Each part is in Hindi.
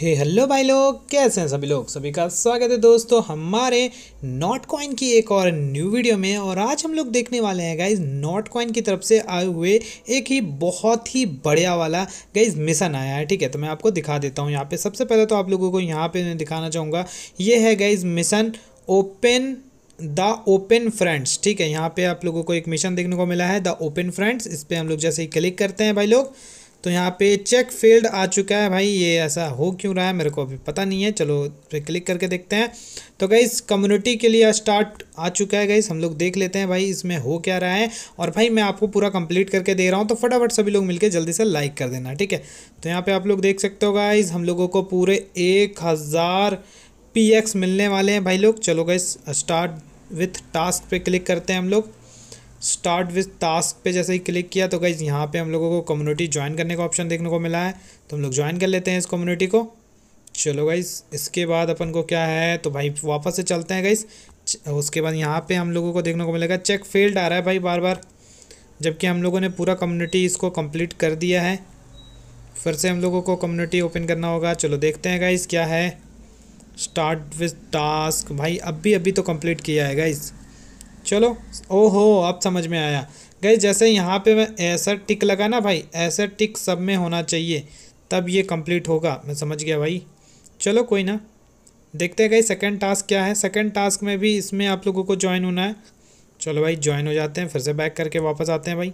हे हेलो भाई लोग कैसे हैं सभी लोग सभी का स्वागत है दोस्तों हमारे नॉट कॉइन की एक और न्यू वीडियो में और आज हम लोग देखने वाले हैं गाइज नॉट कॉइन की तरफ से आए हुए एक ही बहुत ही बढ़िया वाला गाइज मिशन आया है ठीक है तो मैं आपको दिखा देता हूँ यहाँ पे सबसे पहले तो आप लोगों को यहाँ पर मैं दिखाना चाहूँगा ये है guys mission open the open friends ठीक है यहाँ पे आप लोगों को एक मिशन देखने को मिला है द ओपन फ्रेंड्स इस पर हम लोग जैसे ही क्लिक करते हैं भाई लोग तो यहाँ पे चेक फील्ड आ चुका है भाई ये ऐसा हो क्यों रहा है मेरे को अभी पता नहीं है चलो फिर क्लिक करके देखते हैं तो गई कम्युनिटी के लिए स्टार्ट आ चुका है गई हम लोग देख लेते हैं भाई इसमें हो क्या रहा है और भाई मैं आपको पूरा कंप्लीट करके दे रहा हूँ तो फटाफट सभी लोग मिलकर जल्दी से लाइक कर देना ठीक है तो यहाँ पर आप लोग देख सकते हो गाइज हम लोगों को पूरे एक हज़ार पी एक्स मिलने वाले हैं भाई लोग चलो गई स्टार्ट विथ टास्क पर क्लिक करते हैं हम लोग स्टार्ट विथ टास्क पे जैसे ही क्लिक किया तो गई यहाँ पे हम लोगों को कम्युनिटी ज्वाइन करने का ऑप्शन देखने को मिला है तो हम लोग ज्वाइन कर लेते हैं इस कम्युनिटी को चलो गाइज़ इसके बाद अपन को क्या है तो भाई वापस से चलते हैं गई उसके बाद यहाँ पे हम लोगों को देखने को मिलेगा चेक फेल्ड आ रहा है भाई बार बार जबकि हम लोगों ने पूरा कम्युनिटी इसको कम्प्लीट कर दिया है फिर से हम लोगों को कम्युनिटी ओपन करना होगा चलो देखते हैं गाइज़ क्या है स्टार्ट विथ टास्क भाई अभी अभी तो कम्प्लीट किया है गाइज़ चलो ओहो अब समझ में आया गई जैसे यहाँ पे मैं ऐसा टिक लगा ना भाई ऐसा टिक सब में होना चाहिए तब ये कंप्लीट होगा मैं समझ गया भाई चलो कोई ना देखते हैं गई सेकेंड टास्क क्या है सेकेंड टास्क में भी इसमें आप लोगों को ज्वाइन होना है चलो भाई ज्वाइन हो जाते हैं फिर से बैक करके वापस आते हैं भाई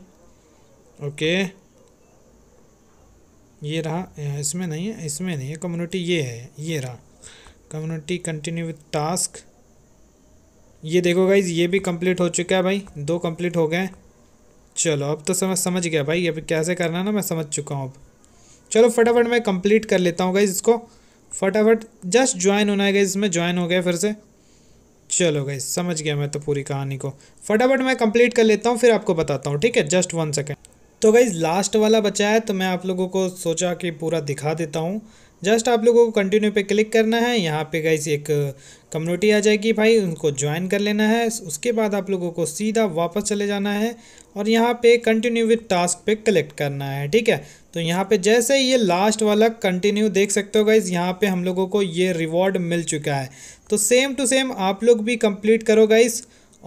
ओके ये रहा इसमें नहीं है इसमें नहीं है कम्युनिटी ये है ये रहा कम्युनिटी कंटिन्यू विथ टास्क ये देखो गाइज ये भी कंप्लीट हो चुका है भाई दो कंप्लीट हो गए चलो अब तो समझ समझ गया भाई अब कैसे करना ना मैं समझ चुका हूँ अब चलो फटाफट मैं कंप्लीट कर लेता हूँ गाइज इसको फटाफट जस्ट ज्वाइन होना है गाइज इसमें ज्वाइन हो गया फिर से चलो गाइज समझ गया मैं तो पूरी कहानी को फटाफट मैं कंप्लीट कर लेता हूँ फिर आपको बताता हूँ ठीक है जस्ट वन सेकेंड तो गाइज लास्ट वाला बचा है तो मैं आप लोगों को सोचा कि पूरा दिखा देता हूँ जस्ट आप लोगों को कंटिन्यू पे क्लिक करना है यहाँ पे गाइस एक कम्युनिटी आ जाएगी भाई उनको ज्वाइन कर लेना है उसके बाद आप लोगों को सीधा वापस चले जाना है और यहाँ पे कंटिन्यू विथ टास्क पे कलेक्ट करना है ठीक है तो यहाँ पे जैसे ये लास्ट वाला कंटिन्यू देख सकते हो गाइज यहाँ पे हम लोगों को ये रिवॉर्ड मिल चुका है तो सेम टू सेम आप लोग भी कंप्लीट करो गाइज़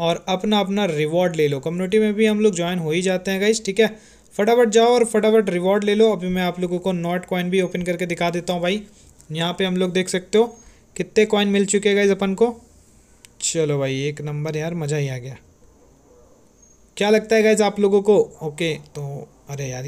और अपना अपना रिवॉर्ड ले लो कम्युनिटी में भी हम लोग ज्वाइन हो ही जाते हैं गाइज ठीक है फटाफट जाओ और फटाफट रिवॉर्ड ले लो अभी मैं आप लोगों को नॉट कॉइन भी ओपन करके दिखा देता हूँ भाई यहाँ पे हम लोग देख सकते हो कितने कॉइन मिल चुके हैं इस अपन को चलो भाई एक नंबर यार मज़ा ही आ गया क्या लगता है गाइज आप लोगों को ओके तो अरे यार